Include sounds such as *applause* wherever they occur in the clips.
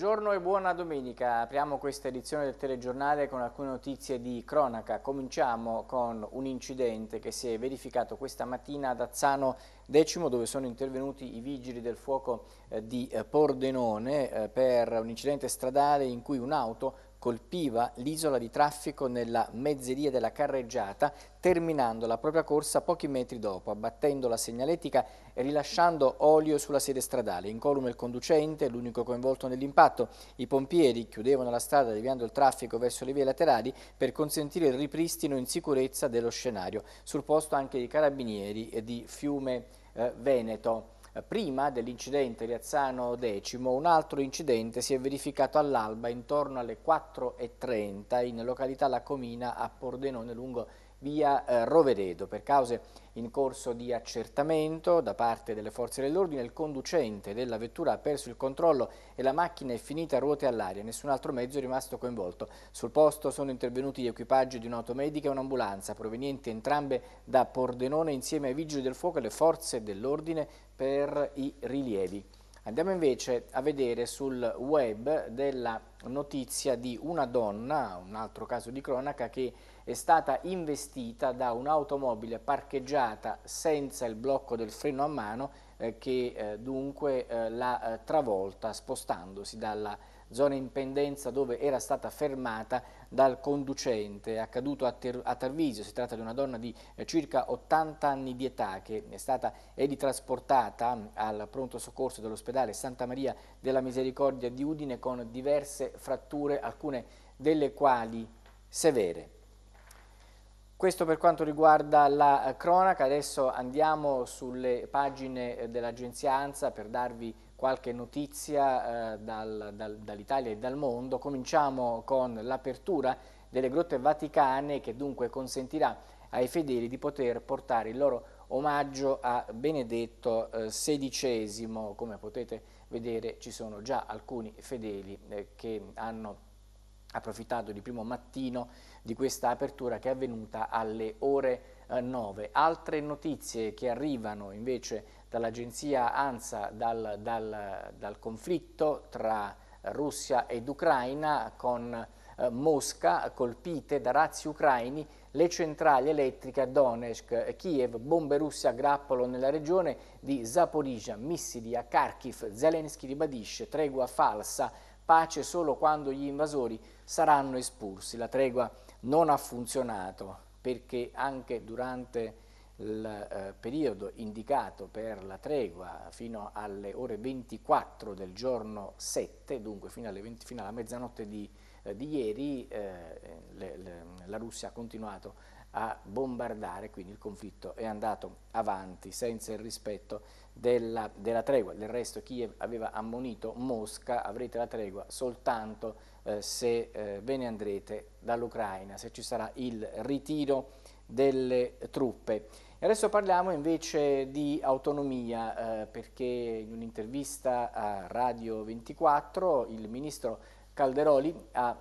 Buongiorno e buona domenica. Apriamo questa edizione del telegiornale con alcune notizie di cronaca. Cominciamo con un incidente che si è verificato questa mattina ad Azzano Decimo dove sono intervenuti i vigili del fuoco eh, di eh, Pordenone eh, per un incidente stradale in cui un'auto colpiva l'isola di traffico nella mezzeria della carreggiata, terminando la propria corsa pochi metri dopo, abbattendo la segnaletica e rilasciando olio sulla sede stradale. Incolume il conducente, l'unico coinvolto nell'impatto. I pompieri chiudevano la strada deviando il traffico verso le vie laterali per consentire il ripristino in sicurezza dello scenario. Sul posto anche i carabinieri di Fiume eh, Veneto. Eh, prima dell'incidente di Azzano X, un altro incidente si è verificato all'alba intorno alle 4.30 in località La Comina a Pordenone lungo via eh, Roveredo. Per cause in corso di accertamento da parte delle forze dell'ordine, il conducente della vettura ha perso il controllo e la macchina è finita a ruote all'aria. Nessun altro mezzo è rimasto coinvolto. Sul posto sono intervenuti gli equipaggi di un'automedica e un'ambulanza, provenienti entrambe da Pordenone insieme ai vigili del fuoco e le forze dell'ordine per i rilievi. Andiamo invece a vedere sul web della notizia di una donna, un altro caso di cronaca, che è stata investita da un'automobile parcheggiata senza il blocco del freno a mano eh, che eh, dunque eh, l'ha eh, travolta spostandosi dalla zona in pendenza dove era stata fermata dal conducente. È accaduto a, a, Tarvisio, si tratta di una donna di eh, circa 80 anni di età che è stata editrasportata al pronto soccorso dell'ospedale Santa Maria della Misericordia di Udine con diverse fratture, alcune delle quali severe. Questo per quanto riguarda la eh, cronaca, adesso andiamo sulle pagine eh, dell'agenzia ANSA per darvi qualche notizia eh, dal, dal, dall'Italia e dal mondo. Cominciamo con l'apertura delle grotte vaticane che dunque consentirà ai fedeli di poter portare il loro omaggio a Benedetto XVI. Eh, Come potete vedere ci sono già alcuni fedeli che hanno approfittato di primo mattino di questa apertura che è avvenuta alle ore 9. Eh, Altre notizie che arrivano invece dall'agenzia ANSA dal, dal, dal, conflitto tra Russia ed Ucraina con eh, Mosca colpite da razzi ucraini le centrali elettriche a Donetsk, Kiev, bombe russe a grappolo nella regione di Zaporizia, missili a Kharkiv, Zelensky ribadisce tregua falsa pace solo quando gli invasori saranno espulsi. La tregua non ha funzionato perché anche durante il eh, periodo indicato per la tregua fino alle ore 24 del giorno 7, dunque fino, 20, fino alla mezzanotte di, eh, di ieri, eh, le, le, la Russia ha continuato a bombardare, quindi il conflitto è andato avanti senza il rispetto della, della tregua. Del resto Kiev aveva ammonito Mosca, avrete la tregua soltanto eh, se eh, ve ne andrete dall'Ucraina, se ci sarà il ritiro delle truppe. E adesso parliamo invece di autonomia, eh, perché in un'intervista a Radio 24 il ministro Calderoli ha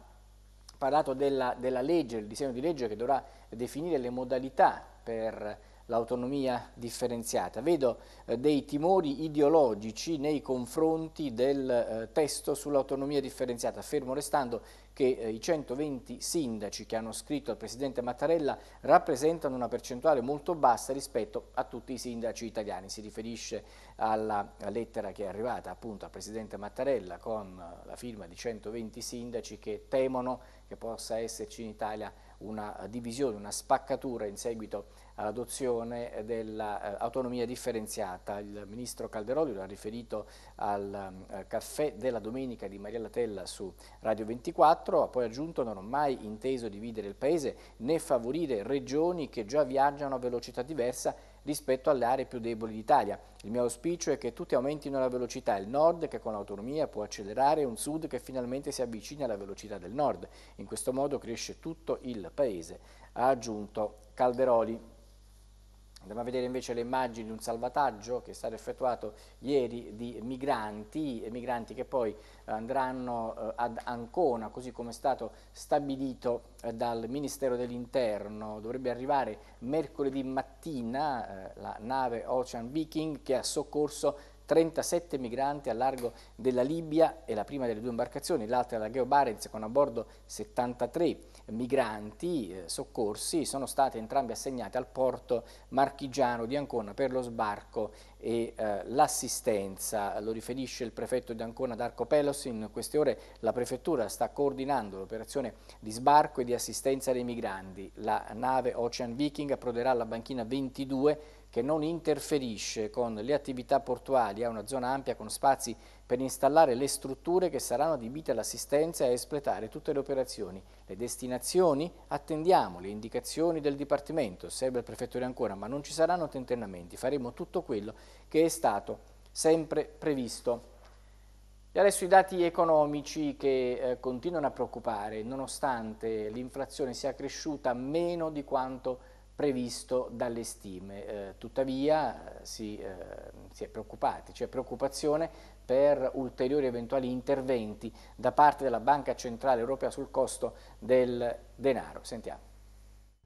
parlato della, della legge, il disegno di legge che dovrà definire le modalità per l'autonomia differenziata. Vedo eh, dei timori ideologici nei confronti del eh, testo sull'autonomia differenziata, fermo restando che eh, i 120 sindaci che hanno scritto al Presidente Mattarella rappresentano una percentuale molto bassa rispetto a tutti i sindaci italiani. Si riferisce alla lettera che è arrivata appunto al Presidente Mattarella con la firma di 120 sindaci che temono che possa esserci in Italia una divisione, una spaccatura in seguito all'adozione dell'autonomia eh, differenziata. Il ministro Calderoli lo ha riferito al eh, caffè della domenica di Mariella Tella su Radio 24 2004 ha poi aggiunto non ho mai inteso dividere il Paese né favorire regioni che già viaggiano a velocità diversa rispetto alle aree più deboli d'Italia. Il mio auspicio è che tutti aumentino la velocità, il nord che con l'autonomia può accelerare, un sud che finalmente si avvicina alla velocità del nord. In questo modo cresce tutto il Paese, ha aggiunto Calderoli. Andiamo a vedere invece le immagini di un salvataggio che è stato effettuato ieri di migranti, migranti che poi eh, andranno eh, ad Ancona, così come è stato stabilito eh, dal Ministero dell'Interno. Dovrebbe arrivare mercoledì mattina la nave Ocean Viking che ha soccorso 37 migranti a largo della Libia, è la prima delle due imbarcazioni, l'altra è la Geo Barents con a bordo 73 migranti eh, soccorsi sono stati entrambi assegnati al porto marchigiano di Ancona per lo sbarco e eh, l'assistenza. Lo riferisce il prefetto di Ancona Darco Pelos. In queste ore la prefettura sta coordinando l'operazione di sbarco e di assistenza dei migranti. La nave Ocean Viking approderà alla banchina 22 che non interferisce con le attività portuali, ha una zona ampia con spazi per installare le strutture che saranno adibite all'assistenza e a espletare tutte le operazioni le destinazioni, attendiamo le indicazioni del Dipartimento, serve il prefetto Ancora, ma non ci saranno tentennamenti, faremo tutto quello che è stato sempre previsto. E adesso i dati economici che eh, continuano a preoccupare, nonostante l'inflazione sia cresciuta meno di quanto previsto dalle stime. Eh, tuttavia eh, si, eh, si è preoccupati, c'è cioè preoccupazione per ulteriori eventuali interventi da parte della Banca Centrale Europea sul costo del denaro. Sentiamo.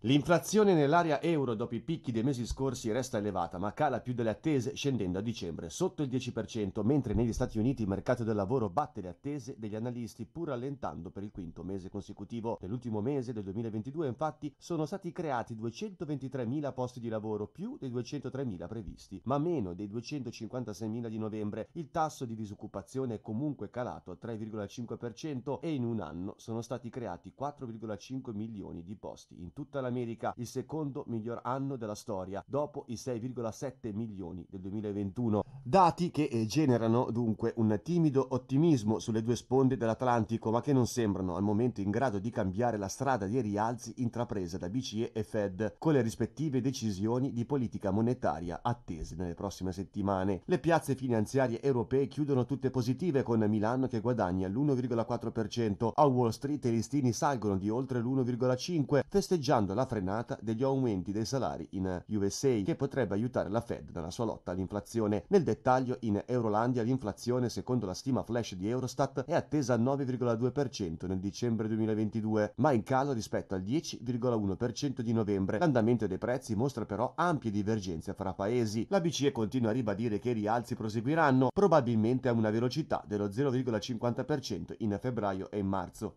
L'inflazione nell'area euro dopo i picchi dei mesi scorsi resta elevata, ma cala più delle attese, scendendo a dicembre sotto il 10%, mentre negli Stati Uniti il mercato del lavoro batte le attese degli analisti, pur rallentando per il quinto mese consecutivo. Nell'ultimo mese del 2022, infatti, sono stati creati 223.000 posti di lavoro, più dei 203.000 previsti, ma meno dei 256.000 di novembre. Il tasso di disoccupazione è comunque calato al 3,5% e in un anno sono stati creati 4,5 milioni di posti in tutta la America il secondo miglior anno della storia, dopo i 6,7 milioni del 2021. Dati che eh, generano dunque un timido ottimismo sulle due sponde dell'Atlantico, ma che non sembrano al momento in grado di cambiare la strada dei rialzi intrapresa da BCE e Fed, con le rispettive decisioni di politica monetaria attese nelle prossime settimane. Le piazze finanziarie europee chiudono tutte positive con Milano che guadagna l'1,4%, a Wall Street i listini salgono di oltre l'1,5% festeggiando la la frenata degli aumenti dei salari in USA, che potrebbe aiutare la Fed nella sua lotta all'inflazione. Nel dettaglio, in Eurolandia l'inflazione, secondo la stima flash di Eurostat, è attesa al 9,2% nel dicembre 2022, ma in calo rispetto al 10,1% di novembre. L'andamento dei prezzi mostra però ampie divergenze fra paesi. La BCE continua a ribadire che i rialzi proseguiranno, probabilmente a una velocità dello 0,50% in febbraio e marzo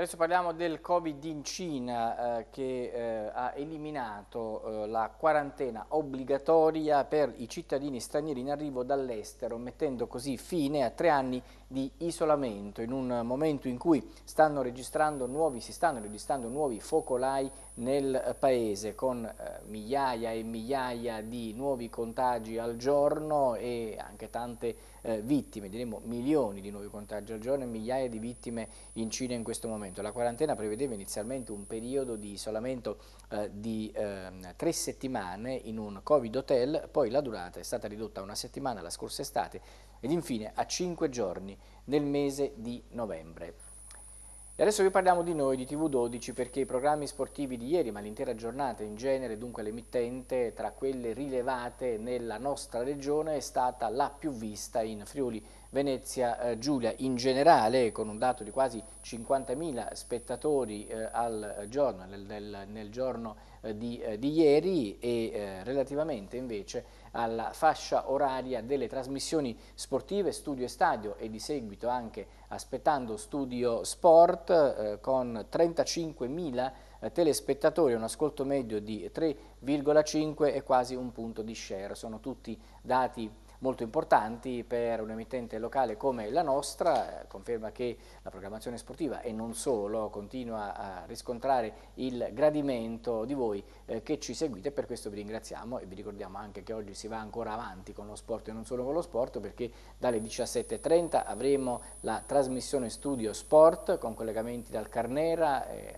adesso parliamo del Covid in Cina eh, che eh, ha eliminato eh, la quarantena obbligatoria per i cittadini stranieri in arrivo dall'estero, mettendo così fine a tre anni di isolamento in un momento in cui stanno registrando nuovi, si stanno registrando nuovi focolai nel eh, paese con eh, migliaia e migliaia di nuovi contagi al giorno e anche tante eh, vittime, diremmo milioni di nuovi contagi al giorno e migliaia di vittime in Cina in questo momento. La quarantena prevedeva inizialmente un periodo di isolamento eh, di eh, tre settimane in un Covid hotel, poi la durata è stata ridotta a una settimana la scorsa estate ed infine a cinque giorni nel mese di novembre. E adesso vi parliamo di noi, di TV12, perché i programmi sportivi di ieri, ma l'intera giornata in genere, dunque l'emittente, tra quelle rilevate nella nostra regione, è stata la più vista in Friuli Venezia eh, Giulia. In generale, con un dato di quasi 50.000 spettatori eh, al giorno, nel, nel, nel giorno eh, di, eh, di, ieri, e eh, relativamente invece alla fascia oraria delle trasmissioni sportive Studio e Stadio e di seguito anche aspettando Studio Sport eh, con 35.000 eh, telespettatori, un ascolto medio di 3,5 e quasi un punto di share. Sono tutti dati molto importanti per un emittente locale come la nostra, eh, conferma che la programmazione sportiva e non solo continua a riscontrare il gradimento di voi eh, che ci seguite, per questo vi ringraziamo e vi ricordiamo anche che oggi si va ancora avanti con lo sport e non solo con lo sport perché dalle 17.30 avremo la trasmissione studio sport con collegamenti dal Carnera, eh,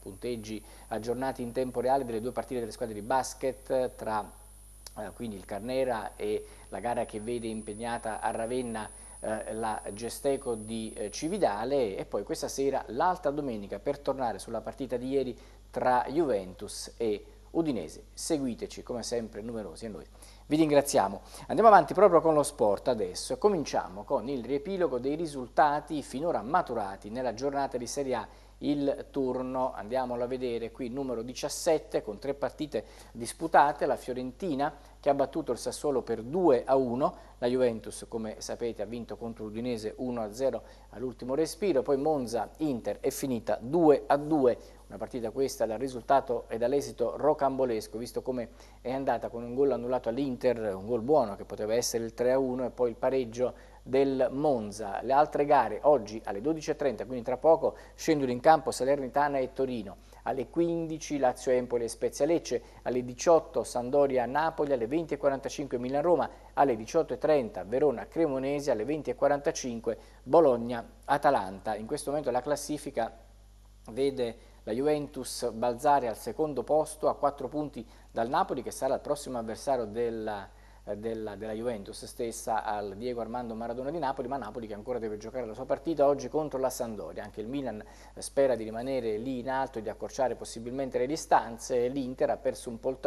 punteggi aggiornati in tempo reale delle due partite delle squadre di basket tra eh, quindi il Carnera e la gara che vede impegnata a Ravenna eh, la Gesteco di eh, Cividale e poi questa sera l'altra domenica per tornare sulla partita di ieri tra Juventus e Udinese. Seguiteci come sempre numerosi e noi vi ringraziamo. Andiamo avanti proprio con lo sport adesso cominciamo con il riepilogo dei risultati finora maturati nella giornata di Serie A il turno, andiamolo a vedere qui, numero 17 con tre partite disputate, la Fiorentina che ha battuto il Sassuolo per 2 a 1, la Juventus come sapete ha vinto contro l'Udinese 1 a 0 all'ultimo respiro, poi Monza Inter è finita 2 a 2, una partita questa dal risultato e dall'esito rocambolesco, visto come è andata con un gol annullato all'Inter, un gol buono che poteva essere il 3 a 1 e poi il pareggio del Monza. Le altre gare oggi alle 12.30, quindi tra poco scendono in campo Salernitana e Torino. Alle 15 Lazio Empoli e Spezia Lecce, alle 18 Sandoria Napoli, alle 20.45 Milan Roma, alle 18.30 Verona Cremonese, alle 20.45 Bologna Atalanta. In questo momento la classifica vede la Juventus balzare al secondo posto a 4 punti dal Napoli che sarà il prossimo avversario della eh, della, della, Juventus stessa al Diego Armando Maradona di Napoli, ma Napoli che ancora deve giocare la sua partita oggi contro la Sandoria. Anche il Milan eh, spera di rimanere lì in alto e di accorciare possibilmente le distanze. L'Inter ha perso un po'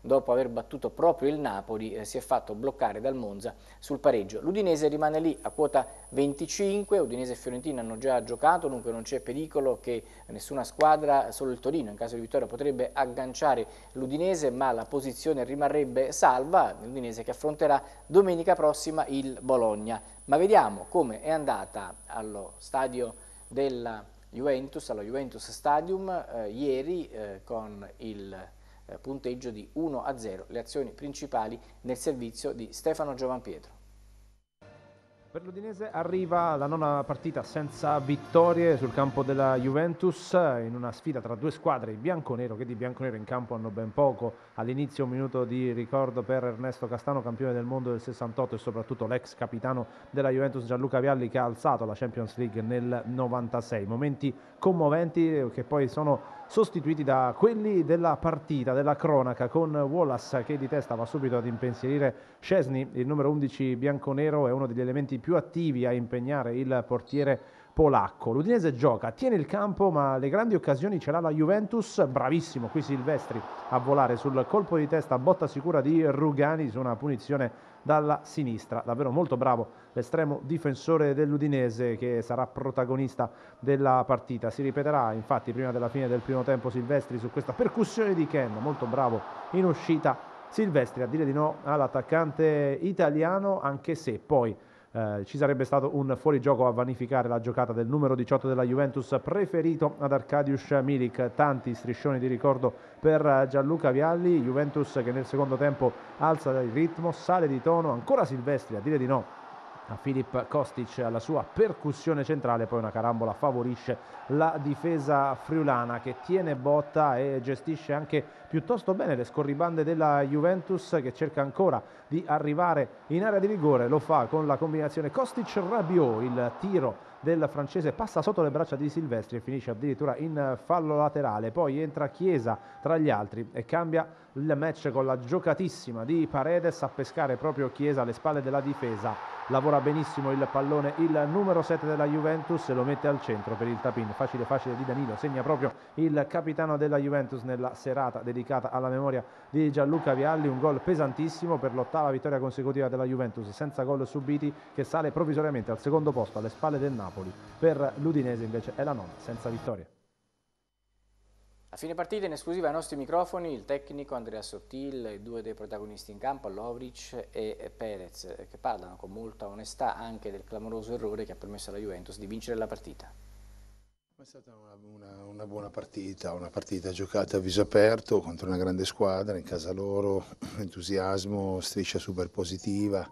dopo aver battuto proprio il Napoli, eh, si è fatto bloccare dal Monza sul pareggio. L'Udinese rimane lì a quota 25, Udinese e Fiorentina hanno già giocato, dunque non c'è pericolo che nessuna squadra, solo il Torino in caso di vittoria potrebbe agganciare l'Udinese, ma la posizione rimarrebbe salva. L'Udinese Cremonese che affronterà domenica prossima il Bologna. Ma vediamo come è andata allo stadio della Juventus, allo Juventus Stadium, eh, ieri eh, con il eh, punteggio di 1-0, le azioni principali nel servizio di Stefano Giovanpietro. Per l'Udinese arriva la nona partita senza vittorie sul campo della Juventus in una sfida tra due squadre, il bianco-nero, che di bianco-nero in campo hanno ben poco. All'inizio un minuto di ricordo per Ernesto Castano, campione del mondo del 68 e soprattutto l'ex capitano della Juventus Gianluca Vialli che ha alzato la Champions League nel 96. Momenti commoventi eh, che poi sono sostituiti da quelli della partita, della cronaca, con Wallace che di testa va subito ad impensierire Scesni, il numero 11 bianconero è uno degli elementi più attivi a impegnare il portiere polacco. L'Udinese gioca, tiene il campo, ma le grandi occasioni ce l'ha la Juventus. Bravissimo qui Silvestri a volare sul colpo di testa, botta sicura di Rugani su una punizione dalla sinistra. Davvero molto bravo l'estremo difensore dell'Udinese che sarà protagonista della partita. Si ripeterà infatti prima della fine del primo tempo Silvestri su questa percussione di Ken, molto bravo in uscita Silvestri a dire di no all'attaccante italiano anche se poi eh, ci sarebbe stato un fuorigioco a vanificare la giocata del numero 18 della Juventus preferito ad Arkadiusz Milik. Tanti striscioni di ricordo per eh, Gianluca Vialli, Juventus che nel secondo tempo alza il ritmo, sale di tono, ancora Silvestri a dire di no a Filip Kostic alla sua percussione centrale, poi una carambola favorisce la difesa friulana che tiene botta e gestisce anche piuttosto bene le scorribande della Juventus che cerca ancora di arrivare in area di rigore, lo fa con la combinazione Kostic-Rabiot, il tiro del francese passa sotto le braccia di Silvestri e finisce addirittura in fallo laterale, poi entra Chiesa tra gli altri e cambia il match con la giocatissima di Paredes a pescare proprio Chiesa alle spalle della difesa. Lavora benissimo il pallone il numero 7 della Juventus e lo mette al centro per il tapin. Facile facile di Danilo, segna proprio il capitano della Juventus nella serata dedicata alla memoria di Gianluca Vialli, un gol pesantissimo per l'ottava vittoria consecutiva della Juventus senza gol subiti che sale provvisoriamente al secondo posto alle spalle del Napoli. Napoli. Per l'Udinese invece è la nona, senza vittoria. A fine partita in esclusiva ai nostri microfoni il tecnico Andrea Sottil e due dei protagonisti in campo, Lovric e Perez, che parlano con molta onestà anche del clamoroso errore che ha permesso alla Juventus di vincere la partita. È stata una, una, una buona partita, una partita giocata a viso aperto contro una grande squadra, in casa loro, entusiasmo, striscia super positiva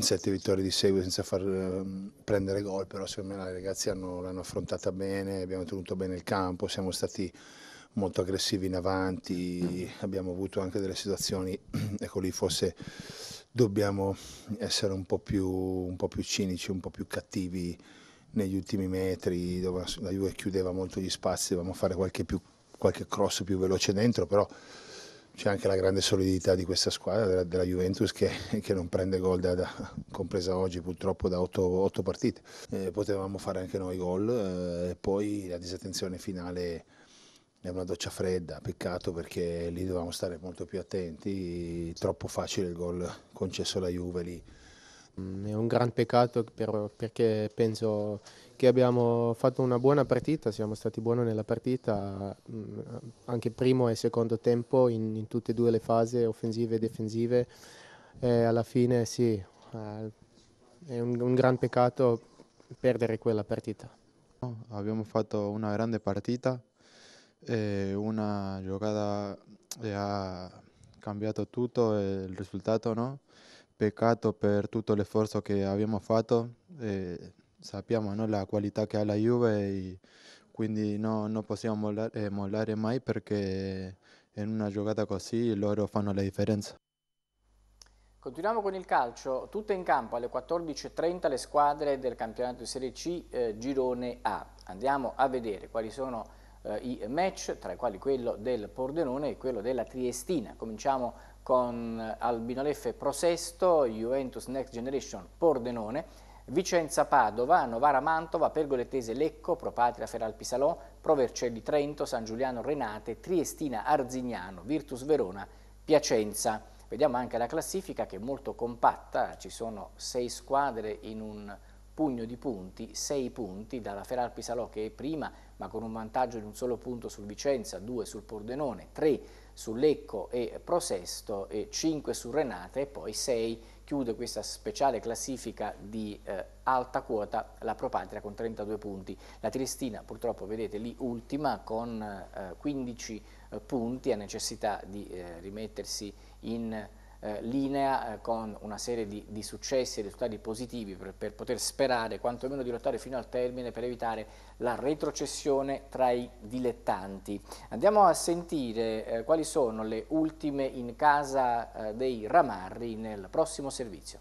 sette vittorie di seguito senza far ehm, prendere gol, però secondo me i ragazzi l'hanno affrontata bene, abbiamo tenuto bene il campo, siamo stati molto aggressivi in avanti, mm. abbiamo avuto anche delle situazioni, *clears throat* ecco lì forse dobbiamo essere un po' più, un po più cinici, un po' più cattivi negli ultimi metri, dove la Juve chiudeva molto gli spazi, dovevamo fare qualche, più, qualche cross più veloce dentro, però c'è anche la grande solidità di questa squadra, della, della Juventus, che, *laughs* che, non prende gol, da, da, compresa oggi purtroppo da otto, partite. Eh, potevamo fare anche noi gol, eh, poi la disattenzione finale è una doccia fredda, peccato perché lì dovevamo stare molto più attenti, troppo facile il gol concesso alla Juve lì. Mm, è un gran peccato per, perché penso perché abbiamo fatto una buona partita, siamo stati buoni nella partita, mm, anche primo e secondo tempo in, in tutte e due le fasi, offensive e difensive. E alla fine sì, eh, è un, un gran peccato perdere quella partita. Abbiamo fatto una grande partita, una giocata che ha cambiato tutto il risultato, no? peccato per tutto l'esforzo che abbiamo fatto sappiamo no, la qualità che ha la Juve quindi no, non possiamo mollare, eh, mollare mai perché in una giocata così loro fanno la differenza. Continuiamo con il calcio, tutte in campo alle 14.30 le squadre del campionato di Serie C eh, Girone A. Andiamo a vedere quali sono eh, i match, tra i quali quello del Pordenone e quello della Triestina. Cominciamo con eh, Albinoleffe Prosesto, Juventus Next Generation Pordenone Vicenza, Padova, Novara, Mantova, Pergoletese Lecco, Propatria, Feralpisalò, Provercelli, Trento, San Giuliano, Renate, Triestina, Arzignano, Virtus Verona, Piacenza. Vediamo anche la classifica che è molto compatta, ci sono sei squadre in un pugno di punti, sei punti dalla Feralpisalò che è prima ma con un vantaggio di un solo punto sul Vicenza, due sul Pordenone, tre su Lecco e Prosesto, e cinque su Renate e poi 6 chiude questa speciale classifica di eh, alta quota la Propatria con 32 punti, la Triestina purtroppo vedete lì ultima con eh, 15 eh, punti, ha necessità di eh, rimettersi in eh, linea eh, con una serie di, di successi e risultati positivi per, per, poter sperare quantomeno di lottare fino al termine per evitare la retrocessione tra i dilettanti. Andiamo a sentire eh, quali sono le ultime in casa eh, dei Ramarri nel prossimo servizio.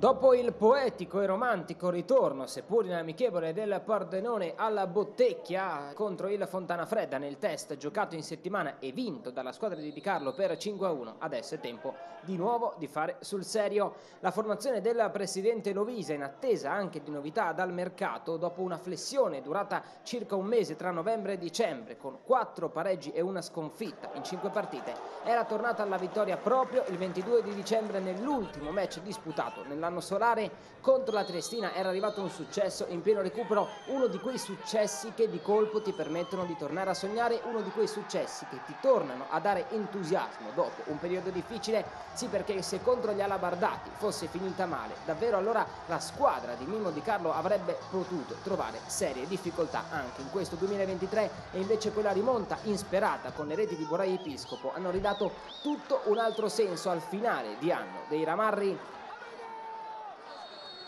Dopo il poetico e romantico ritorno, seppur inamichevole, del Pordenone alla Bottecchia contro il Fontana Fredda nel test giocato in settimana e vinto dalla squadra di Di Carlo per 5-1, adesso è tempo di nuovo di fare sul serio. La formazione del presidente Lovisa in attesa anche di novità dal mercato dopo una flessione durata circa un mese tra novembre e dicembre con 4 pareggi e una sconfitta in 5 partite, era tornata alla vittoria proprio il 22 di dicembre nell'ultimo match disputato nella dell'anno solare contro la Triestina era arrivato un successo in pieno recupero, uno di quei successi che di colpo ti permettono di tornare a sognare, uno di quei successi che ti tornano a dare entusiasmo dopo un periodo difficile, sì perché se contro gli Alabardati fosse finita male, davvero allora la squadra di Mimmo Di Carlo avrebbe potuto trovare serie difficoltà anche in questo 2023 e invece quella rimonta insperata con le reti di Borai Episcopo hanno ridato tutto un altro senso al finale di anno dei Ramarri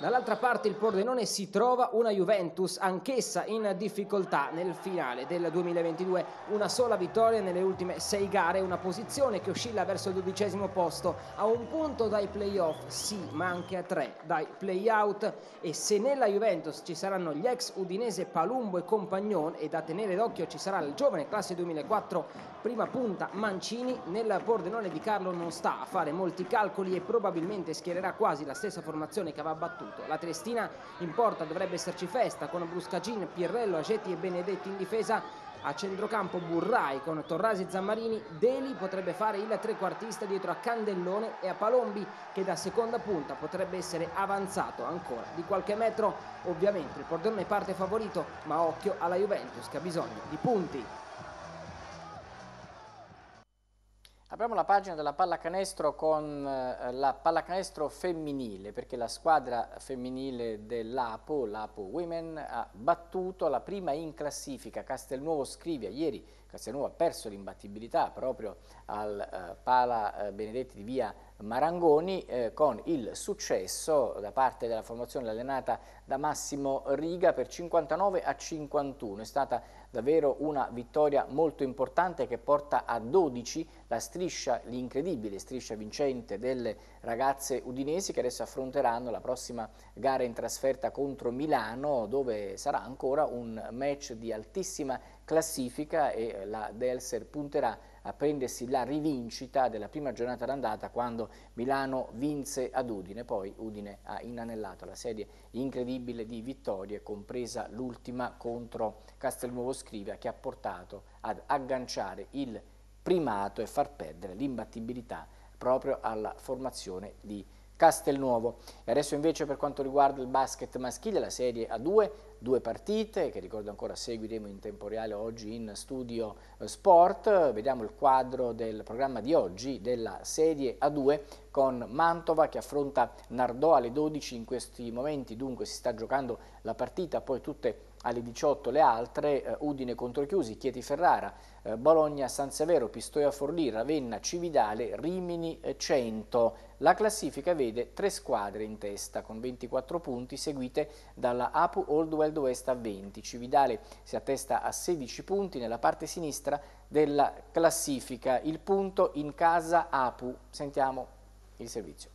Dall'altra parte il Pordenone si trova una Juventus anch'essa in difficoltà nel finale del 2022, una sola vittoria nelle ultime sei gare, una posizione che oscilla verso il dodicesimo posto, a un punto dai playoff sì, ma anche a tre dai playout e se nella Juventus ci saranno gli ex Udinese Palumbo e Compagnon e da tenere d'occhio ci sarà il giovane classe 2004 prima punta Mancini, nel Pordenone di Carlo non sta a fare molti calcoli e probabilmente schiererà quasi la stessa formazione che aveva battuto punto. La Triestina in porta dovrebbe esserci festa con Bruscagin, Pirrello, Agetti e Benedetti in difesa. A centrocampo Burrai con Torrasi Zammarini, Deli potrebbe fare il trequartista dietro a Candellone e a Palombi che da seconda punta potrebbe essere avanzato ancora di qualche metro. Ovviamente il Pordenone parte favorito ma occhio alla Juventus che ha bisogno di punti. Apriamo la pagina della pallacanestro con eh, la pallacanestro femminile, perché la squadra femminile dell'Apo, l'Apo Women, ha battuto la prima in classifica Castelnuovo Scrivia. Ieri Castelnuovo ha perso l'imbattibilità proprio al eh, Pala eh, Benedetti di via Marangoni eh, con il successo da parte della formazione allenata da Massimo Riga per 59 a 51. È stata davvero una vittoria molto importante che porta a 12 la striscia, l'incredibile striscia vincente delle ragazze udinesi che adesso affronteranno la prossima gara in trasferta contro Milano dove sarà ancora un match di altissima classifica e la Delser punterà a prendersi la rivincita della prima giornata d'andata quando Milano vinse ad Udine, poi Udine ha inanellato la serie incredibile di vittorie, compresa l'ultima contro Castelnuovo Scrivia che ha portato ad agganciare il primato e far perdere l'imbattibilità proprio alla formazione di Milano. Castelnuovo. E adesso invece per quanto riguarda il basket maschile, la serie A2, due partite che ricordo ancora seguiremo in tempo reale oggi in studio eh, sport. Vediamo il quadro del programma di oggi della serie A2 con Mantova che affronta Nardò alle 12 in questi momenti, dunque si sta giocando la partita, poi tutte le alle 18 le altre eh, Udine contro Chiusi, Chieti Ferrara, eh, Bologna San Severo, Pistoia Forlì, Ravenna, Cividale, Rimini eh, 100. La classifica vede tre squadre in testa con 24 punti seguite dalla Apu Old World West a 20. Cividale si attesta a 16 punti nella parte sinistra della classifica. Il punto in casa Apu. Sentiamo il servizio.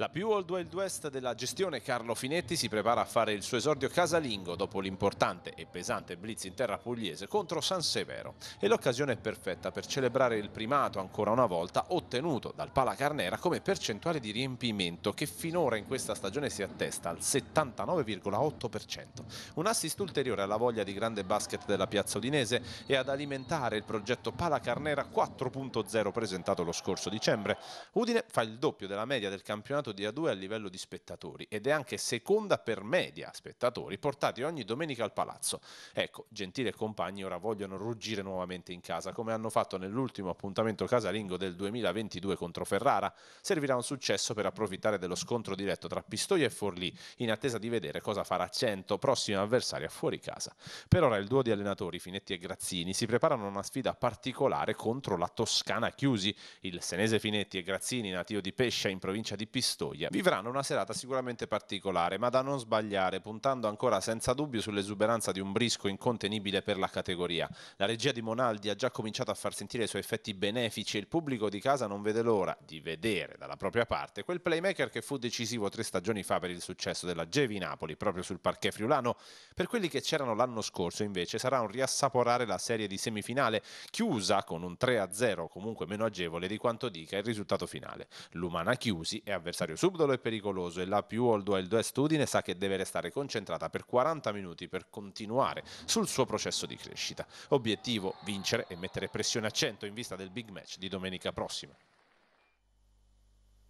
La più Old Wild West della gestione Carlo Finetti si prepara a fare il suo esordio casalingo dopo l'importante e pesante blitz in terra pugliese contro San Severo. E l'occasione è perfetta per celebrare il primato ancora una volta ottenuto dal Pala Carnera come percentuale di riempimento che finora in questa stagione si attesta al 79,8%. Un assist ulteriore alla voglia di grande basket della piazza udinese e ad alimentare il progetto Pala Carnera 4.0 presentato lo scorso dicembre. Udine fa il doppio della media del campionato campionato di A2 a livello di spettatori ed è anche seconda per media spettatori portati ogni domenica al palazzo. Ecco, gentile compagni ora vogliono ruggire nuovamente in casa come hanno fatto nell'ultimo appuntamento casalingo del 2022 contro Ferrara. Servirà un successo per approfittare dello scontro diretto tra Pistoia e Forlì in attesa di vedere cosa farà Cento, prossima avversaria fuori casa. Per ora il duo di allenatori Finetti e Grazzini si preparano a una sfida particolare contro la Toscana Chiusi. Il senese Finetti e Grazzini, nativo di Pescia in provincia di Pistoia, Pistoia vivranno una serata sicuramente particolare, ma da non sbagliare, puntando ancora senza dubbio sull'esuberanza di un brisco incontenibile per la categoria. La regia di Monaldi ha già cominciato a far sentire i suoi effetti benefici e il pubblico di casa non vede l'ora di vedere dalla propria parte quel playmaker che fu decisivo tre stagioni fa per il successo della Gevi Napoli proprio sul parquet friulano. Per quelli che c'erano l'anno scorso invece sarà un riassaporare la serie di semifinale chiusa con un 3-0 comunque meno agevole di quanto dica il risultato finale. L'Umana chiusi è avversario avversario subdolo e pericoloso e la più Old Wild West Udine sa che deve restare concentrata per 40 minuti per continuare sul suo processo di crescita. Obiettivo vincere e mettere pressione a 100 in vista del big match di domenica prossima.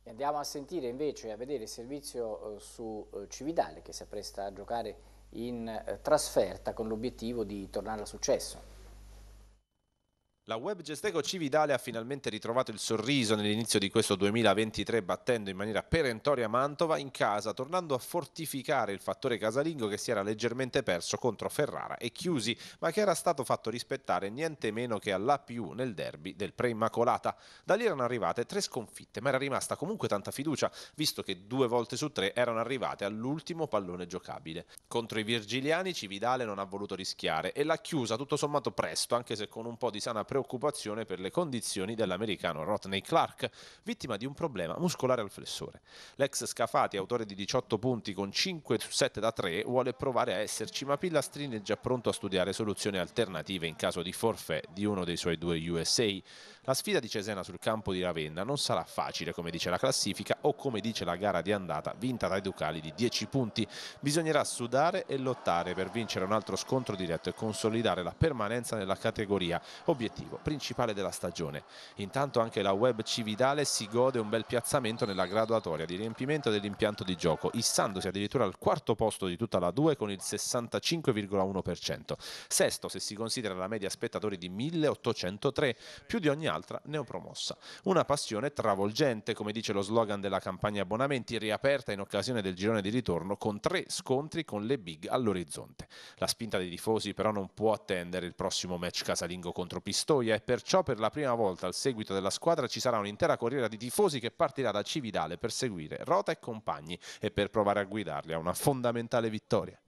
Andiamo a sentire invece e a vedere il servizio eh, su eh, Cividale che si appresta a giocare in eh, trasferta con l'obiettivo di tornare al successo. La web Gesteco Cividale ha finalmente ritrovato il sorriso nell'inizio di questo 2023 battendo in maniera perentoria Mantova in casa, tornando a fortificare il fattore casalingo che si era leggermente perso contro Ferrara e Chiusi, ma che era stato fatto rispettare niente meno che alla più nel derby del pre-immacolata. Da lì erano arrivate tre sconfitte, ma era rimasta comunque tanta fiducia, visto che due volte su tre erano arrivate all'ultimo pallone giocabile. Contro i virgiliani Cividale non ha voluto rischiare e l'ha chiusa tutto sommato presto, anche se con un po' di sana preoccupazione preoccupazione per le condizioni dell'americano Rodney Clark, vittima di un problema muscolare al flessore. L'ex Scafati, autore di 18 punti con 5 su 7 da 3, vuole provare a esserci, ma Pillastrini è già pronto a studiare soluzioni alternative in caso di forfè di uno dei suoi due USA. La sfida di Cesena sul campo di Ravenna non sarà facile, come dice la classifica o come dice la gara di andata vinta dai Ducali di 10 punti. Bisognerà sudare e lottare per vincere un altro scontro diretto e consolidare la permanenza nella categoria, obiettivo principale della stagione. Intanto anche la Web Cividale si gode un bel piazzamento nella graduatoria di riempimento dell'impianto di gioco, issandosi addirittura al quarto posto di tutta la 2 con il 65,1%. Sesto se si considera la media spettatori di 1803, più di ogni altro un'altra neopromossa. Una passione travolgente, come dice lo slogan della campagna abbonamenti, riaperta in occasione del girone di ritorno con tre scontri con le big all'orizzonte. La spinta dei tifosi però non può attendere il prossimo match casalingo contro Pistoia e perciò per la prima volta al seguito della squadra ci sarà un'intera corriera di tifosi che partirà da Cividale per seguire Rota e compagni e per provare a guidarli a una fondamentale vittoria.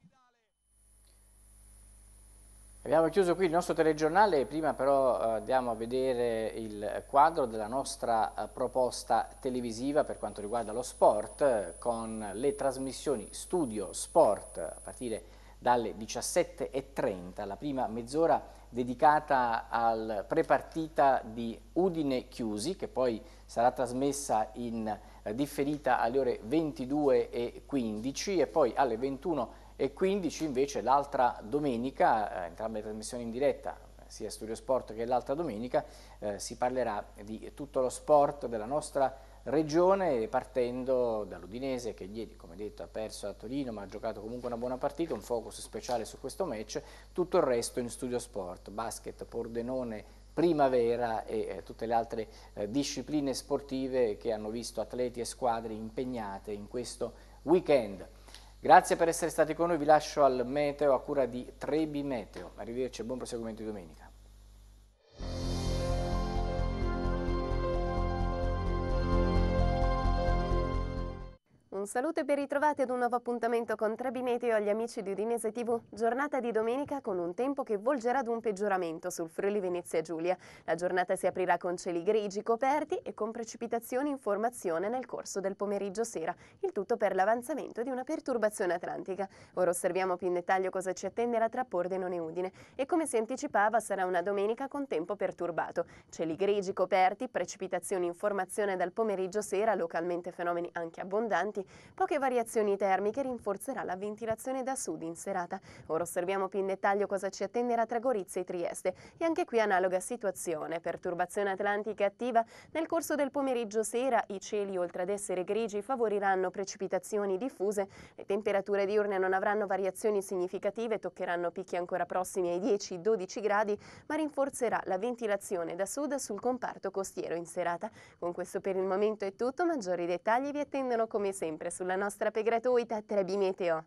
Abbiamo chiuso qui il nostro telegiornale, prima però eh, andiamo a vedere il quadro della nostra eh, proposta televisiva per quanto riguarda lo sport eh, con le trasmissioni Studio Sport a partire dalle 17.30, la prima mezz'ora dedicata al prepartita di Udine Chiusi che poi sarà trasmessa in differita alle ore 22.15 e poi alle 21.00 e 15 invece l'altra domenica, eh, entrambe le trasmissioni in diretta, eh, sia Studio Sport che l'altra domenica, eh, si parlerà di tutto lo sport della nostra regione partendo dall'Udinese che ieri come detto ha perso a Torino ma ha giocato comunque una buona partita, un focus speciale su questo match, tutto il resto in Studio Sport, basket, Pordenone, primavera e eh, tutte le altre discipline sportive che hanno visto atleti e squadre impegnate in questo weekend. Grazie per essere stati con noi, vi lascio al meteo a cura di Trebi Meteo. Arrivederci e buon proseguimento di domenica. Un saluto e ben ritrovati ad un nuovo appuntamento con Trebimeteo agli amici di Udinese TV. Giornata di domenica con un tempo che volgerà ad un peggioramento sul Friuli Venezia Giulia. La giornata si aprirà con cieli grigi coperti e con precipitazioni in formazione nel corso del pomeriggio sera, il tutto per l'avanzamento di una perturbazione atlantica. Ora osserviamo più in dettaglio cosa ci attenderà tra Pordenone e Udine e come si anticipava sarà una domenica con tempo perturbato. Cieli grigi coperti, precipitazioni in formazione dal pomeriggio sera, localmente fenomeni anche abbondanti Poche variazioni termiche rinforzerà la ventilazione da sud in serata. Ora osserviamo più in dettaglio cosa ci attenderà tra Gorizia e Trieste. E anche qui analoga situazione. Perturbazione atlantica attiva. Nel corso del pomeriggio sera i cieli, oltre ad essere grigi, favoriranno precipitazioni diffuse. Le temperature diurne non avranno variazioni significative, toccheranno picchi ancora prossimi ai 10-12 gradi, ma rinforzerà la ventilazione da sud sul comparto costiero in serata. Con questo per il momento è tutto, maggiori dettagli vi attendono come sempre sempre sulla nostra P gratuita Meteo.